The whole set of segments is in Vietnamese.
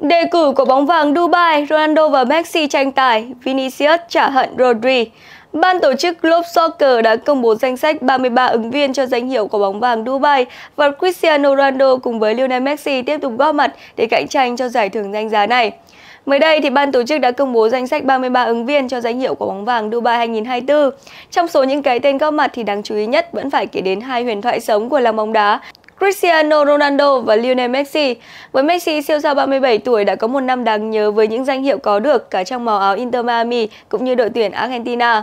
Đề cử của bóng vàng Dubai, Ronaldo và Messi tranh tài, Vinicius trả hận Rodri. Ban tổ chức Globe Soccer đã công bố danh sách 33 ứng viên cho danh hiệu của bóng vàng Dubai và Cristiano Ronaldo cùng với Lionel Messi tiếp tục góp mặt để cạnh tranh cho giải thưởng danh giá này. Mới đây thì ban tổ chức đã công bố danh sách 33 ứng viên cho danh hiệu của bóng vàng Dubai 2024. Trong số những cái tên góp mặt thì đáng chú ý nhất vẫn phải kể đến hai huyền thoại sống của làng bóng đá Cristiano Ronaldo và Lionel Messi. Với Messi, siêu sao 37 tuổi đã có một năm đáng nhớ với những danh hiệu có được cả trong màu áo Inter Miami cũng như đội tuyển Argentina.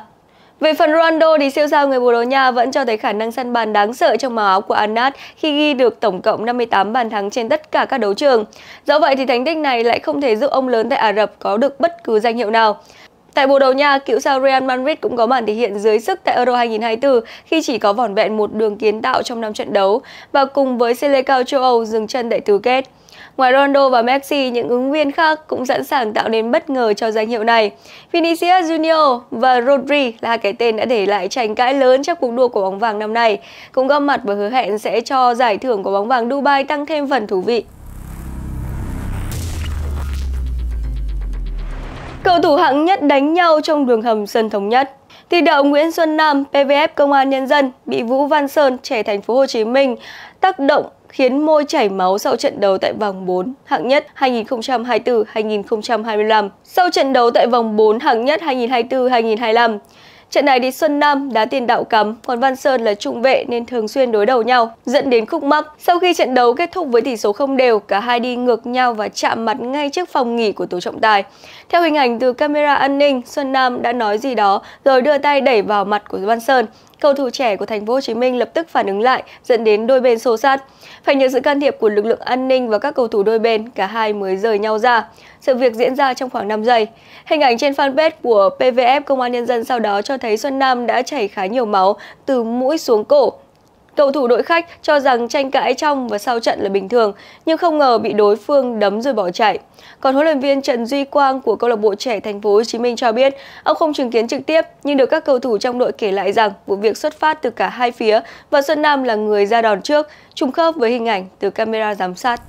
Về phần Ronaldo thì siêu sao người Bồ Đào Nha vẫn cho thấy khả năng săn bàn đáng sợ trong màu áo của Anad khi ghi được tổng cộng 58 bàn thắng trên tất cả các đấu trường. Do vậy thì thành tích này lại không thể giúp ông lớn tại Ả Rập có được bất cứ danh hiệu nào. Tại Bồ đầu Nha, cựu sao Real Madrid cũng có màn thể hiện dưới sức tại Euro 2024 khi chỉ có vỏn vẹn một đường kiến tạo trong năm trận đấu và cùng với Selecao châu Âu dừng chân tại tứ kết. Ngoài Ronaldo và Messi, những ứng viên khác cũng sẵn sàng tạo nên bất ngờ cho danh hiệu này. Vinicius Junior và Rodri là cái tên đã để lại tranh cãi lớn trong cuộc đua của bóng vàng năm nay, cũng góp mặt và hứa hẹn sẽ cho giải thưởng của bóng vàng Dubai tăng thêm phần thú vị. Cầu thủ hạng nhất đánh nhau trong đường hầm sân thống nhất. Thi đậu Nguyễn Xuân Nam, PVF Công an Nhân dân bị Vũ Văn Sơn, trẻ thành phố Hồ Chí Minh, tác động khiến môi chảy máu sau trận đấu tại vòng 4 hạng nhất 2024-2025, sau trận đấu tại vòng 4 hạng nhất 2024-2025. Trận này đi Xuân Nam đá tiền đạo cấm còn Văn Sơn là trung vệ nên thường xuyên đối đầu nhau, dẫn đến khúc mắc. Sau khi trận đấu kết thúc với tỷ số không đều, cả hai đi ngược nhau và chạm mặt ngay trước phòng nghỉ của tổ trọng tài. Theo hình ảnh từ camera an ninh, Xuân Nam đã nói gì đó rồi đưa tay đẩy vào mặt của Văn Sơn. Cầu thủ trẻ của thành phố Hồ Chí Minh lập tức phản ứng lại, dẫn đến đôi bên xô sát. Phải nhờ sự can thiệp của lực lượng an ninh và các cầu thủ đôi bên, cả hai mới rời nhau ra. Sự việc diễn ra trong khoảng 5 giây. Hình ảnh trên fanpage của PVF Công an Nhân dân sau đó cho thấy Xuân Nam đã chảy khá nhiều máu từ mũi xuống cổ. Cầu thủ đội khách cho rằng tranh cãi trong và sau trận là bình thường, nhưng không ngờ bị đối phương đấm rồi bỏ chạy. Còn huấn luyện viên Trần Duy Quang của câu lạc bộ trẻ Thành phố Hồ Chí Minh cho biết, ông không chứng kiến trực tiếp nhưng được các cầu thủ trong đội kể lại rằng vụ việc xuất phát từ cả hai phía và Xuân Nam là người ra đòn trước, trùng khớp với hình ảnh từ camera giám sát.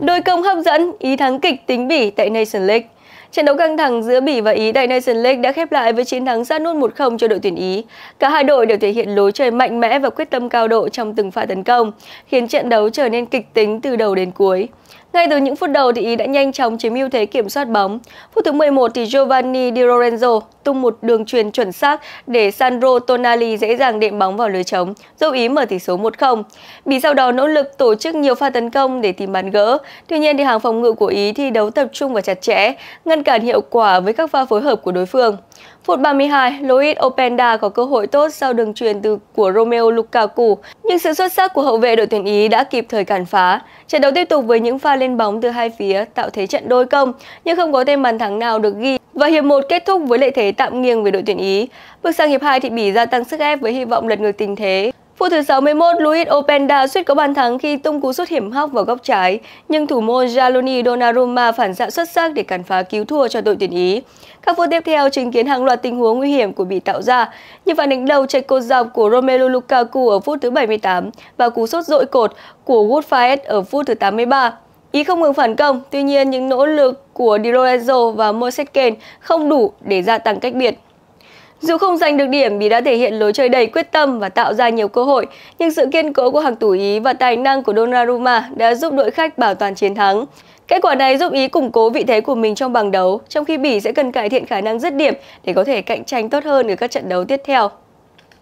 Đôi công hấp dẫn, ý thắng kịch tính bỉ tại Nation League. Trận đấu căng thẳng giữa Bỉ và Ý tại Nations League đã khép lại với chiến thắng sát nút 1-0 cho đội tuyển Ý. Cả hai đội đều thể hiện lối chơi mạnh mẽ và quyết tâm cao độ trong từng pha tấn công, khiến trận đấu trở nên kịch tính từ đầu đến cuối. Ngay từ những phút đầu thì Ý đã nhanh chóng chiếm ưu thế kiểm soát bóng. Phút thứ 11 thì Giovanni Di Lorenzo tung một đường truyền chuẩn xác để Sandro Tonali dễ dàng đệm bóng vào lưới trống, giúp Ý mở tỷ số 1-0. Bỉ sau đó nỗ lực tổ chức nhiều pha tấn công để tìm bàn gỡ. Tuy nhiên thì hàng phòng ngự của Ý thi đấu tập trung và chặt chẽ, ngăn cản hiệu quả với các pha phối hợp của đối phương. Phút 32, Luis Openda có cơ hội tốt sau đường truyền từ của Romeo Lukaku, nhưng sự xuất sắc của hậu vệ đội tuyển Ý đã kịp thời cản phá. Trận đấu tiếp tục với những pha lên bóng từ hai phía tạo thế trận đôi công, nhưng không có thêm bàn thắng nào được ghi và hiệp 1 kết thúc với lợi thế tạm nghiêng về đội tuyển Ý. Bước sang hiệp 2 thì Bỉ gia tăng sức ép với hy vọng lật ngược tình thế. Phút thứ 61, Luis Openda suýt có bàn thắng khi tung cú sút hiểm hóc vào góc trái, nhưng thủ môn Gianluigi Donnarumma phản xạ xuất sắc để cản phá cứu thua cho đội tuyển Ý. Các phút tiếp theo chứng kiến hàng loạt tình huống nguy hiểm của bị tạo ra, như phản đánh đầu chạy cột dọc của Romelu Lukaku ở phút thứ 78 và cú sút dội cột của Woodfaet ở phút thứ 83. Ý không ngừng phản công, tuy nhiên những nỗ lực của Di Lorenzo và Moise Kean không đủ để gia tăng cách biệt. Dù không giành được điểm vì đã thể hiện lối chơi đầy quyết tâm và tạo ra nhiều cơ hội, nhưng sự kiên cố của hàng thủ Ý và tài năng của Donnarumma đã giúp đội khách bảo toàn chiến thắng. Kết quả này giúp Ý củng cố vị thế của mình trong bảng đấu, trong khi Bỉ sẽ cần cải thiện khả năng dứt điểm để có thể cạnh tranh tốt hơn ở các trận đấu tiếp theo.